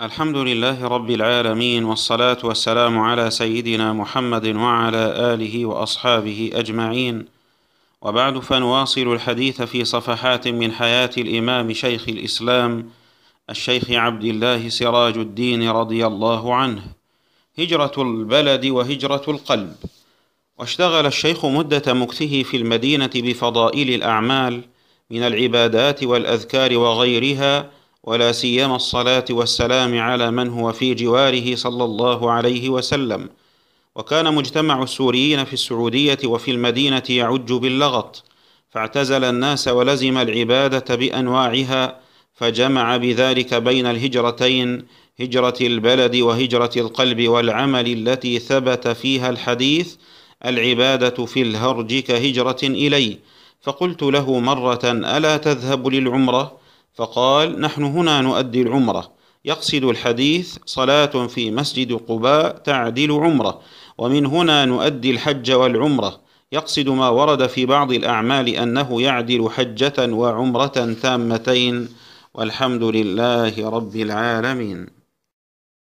الحمد لله رب العالمين والصلاة والسلام على سيدنا محمد وعلى آله وأصحابه أجمعين وبعد فنواصل الحديث في صفحات من حياة الإمام شيخ الإسلام الشيخ عبد الله سراج الدين رضي الله عنه هجرة البلد وهجرة القلب واشتغل الشيخ مدة مكثه في المدينة بفضائل الأعمال من العبادات والأذكار وغيرها ولا سيما الصلاه والسلام على من هو في جواره صلى الله عليه وسلم وكان مجتمع السوريين في السعوديه وفي المدينه يعج باللغط فاعتزل الناس ولزم العباده بانواعها فجمع بذلك بين الهجرتين هجره البلد وهجره القلب والعمل التي ثبت فيها الحديث العباده في الهرج كهجره إلي فقلت له مره الا تذهب للعمره فقال نحن هنا نؤدي العمرة يقصد الحديث صلاة في مسجد قباء تعدل عمرة ومن هنا نؤدي الحج والعمرة يقصد ما ورد في بعض الأعمال أنه يعدل حجة وعمرة تامتين والحمد لله رب العالمين